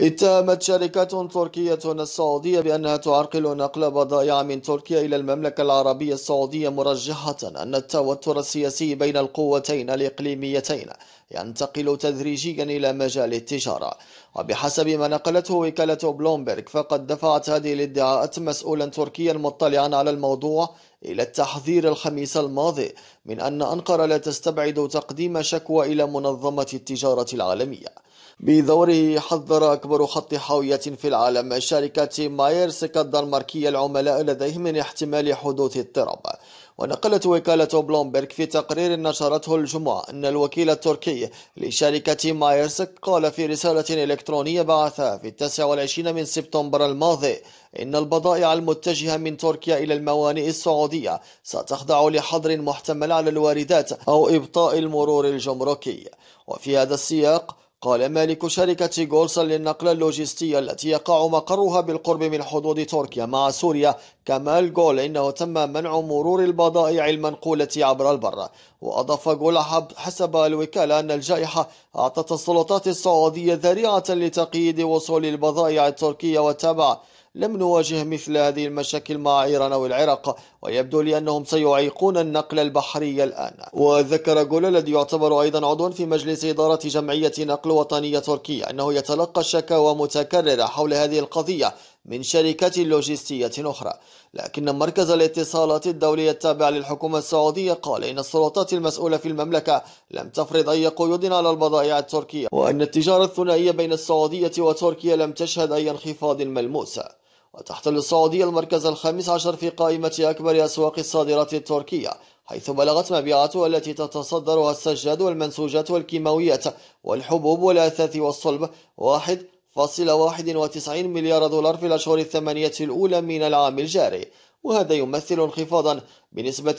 اتهمت شركة تركية السعودية بأنها تعرقل نقل بضائع من تركيا إلى المملكة العربية السعودية مرجحة أن التوتر السياسي بين القوتين الإقليميتين ينتقل تدريجيا إلى مجال التجارة وبحسب ما نقلته وكالة بلومبرغ فقد دفعت هذه الادعاءات مسؤولا تركيا مطلعا على الموضوع إلى التحذير الخميس الماضي من أن أنقرة لا تستبعد تقديم شكوى إلى منظمة التجارة العالمية بدوره حذر أكبر خط حاوية في العالم شركة مايرسك الدنماركية العملاء لديهم من احتمال حدوث اضطراب ونقلت وكالة بلومبرغ في تقرير نشرته الجمعة أن الوكيل التركي لشركة مايرسك قال في رسالة إلكترونية بعثها في 29 من سبتمبر الماضي إن البضائع المتجهة من تركيا إلى الموانئ السعودية ستخضع لحظر محتمل على الواردات أو إبطاء المرور الجمركي وفي هذا السياق قال مالك شركة جولسا للنقل اللوجستي التي يقع مقرها بالقرب من حدود تركيا مع سوريا كمال جول إنه تم منع مرور البضائع المنقولة عبر البر وأضاف جولحب حسب الوكالة أن الجائحة أعطت السلطات السعودية ذريعة لتقييد وصول البضائع التركية وتابع لم نواجه مثل هذه المشاكل مع إيران أو العراق ويبدو لي أنهم سيعيقون النقل البحري الآن وذكر جول الذي يعتبر أيضا عضوا في مجلس إدارة جمعية نقل وطنية تركية أنه يتلقى الشكاوى متكررة حول هذه القضية من شركة لوجستية أخرى لكن مركز الاتصالات الدولي التابع للحكومة السعودية قال إن السلطات المسؤولة في المملكة لم تفرض أي قيود على البضائع التركية وأن التجارة الثنائية بين السعودية وتركيا لم تشهد أي انخفاض ملموس وتحتل السعودية المركز الخامس عشر في قائمة أكبر أسواق الصادرات التركية حيث بلغت مبيعاتها التي تتصدرها السجاد والمنسوجات والكيماويات والحبوب والأثاث والصلب واحد فاصل 91 مليار دولار في الأشهر الثمانية الأولى من العام الجاري وهذا يمثل انخفاضا بنسبة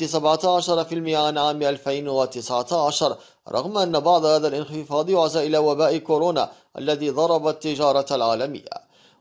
17% عن عام 2019 رغم أن بعض هذا الانخفاض يعزى إلى وباء كورونا الذي ضرب التجارة العالمية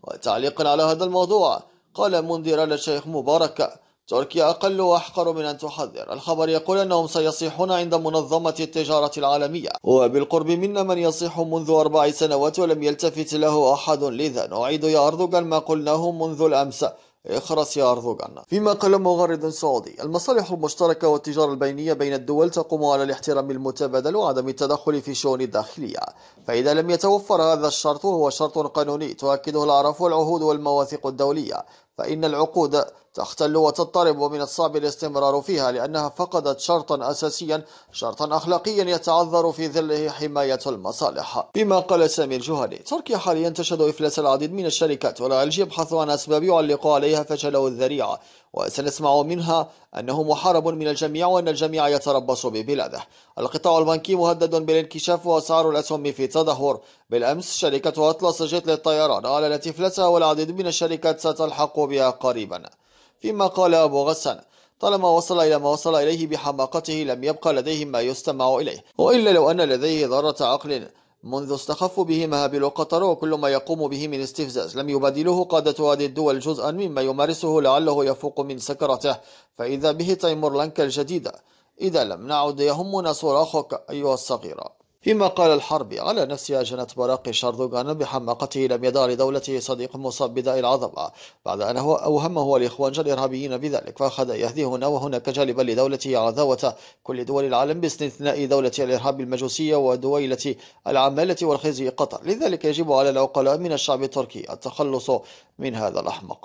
وتعليقا على هذا الموضوع قال منذر الشيخ مبارك تركيا أقل وأحقر من أن تحذر الخبر يقول أنهم سيصيحون عند منظمة التجارة العالمية وبالقرب منا من يصيح منذ أربع سنوات ولم يلتفت له أحد لذا نعيد يا أردوغان ما قلناه منذ الأمس اخرس يا أردوغان فيما قال مغرد سعودي المصالح المشتركة والتجارة البينية بين الدول تقوم على الاحترام المتبادل وعدم التدخل في شؤون الداخلية فإذا لم يتوفر هذا الشرط هو شرط قانوني تؤكده الأعراف والعهود والمواثيق الدولية فإن العقود تختل وتضطرب ومن الصعب الاستمرار فيها لأنها فقدت شرطا أساسيا شرطا أخلاقيا يتعذر في ظله حماية المصالح بما قال سامي الجهني تركيا حاليا تشهد إفلاس العديد من الشركات والعلج يبحث عن أسباب يعلق عليها فشله الذريع وسنسمع منها أنه محارب من الجميع وأن الجميع يتربص ببلاده القطاع البنكي مهدد بالانكشاف وأسعار الأسهم في تدهور بالأمس شركة أطلس جيت للطيران أعلنت إفلاسها والعديد من الشركات ستلحق بها قريبا فيما قال أبو غسان طالما وصل إلى ما وصل إليه بحماقته لم يبقى لديهم ما يستمع إليه وإلا لو أن لديه ذرة عقل منذ استخفوا به مهابل قطر وكل ما يقوم به من استفزاز لم يبادله قادة هذه الدول جزءا مما يمارسه لعله يفوق من سكرته فإذا به لانكا الجديدة إذا لم نعد يهمنا صراخك أيها الصغيرة فيما قال الحربي على نفسها جنت براقي شاردوغان بحماقته لم يدع لدولته صديق مصاب بداء العظمة بعد أن هو أوهمه الإخوان الإرهابيين بذلك فأخذ يهدي هنا وهناك جالبا لدولته عداوة كل دول العالم باستثناء دولة الإرهاب المجوسية ودويلة العمالة والخزي قطر لذلك يجب على العقلاء من الشعب التركي التخلص من هذا الأحمق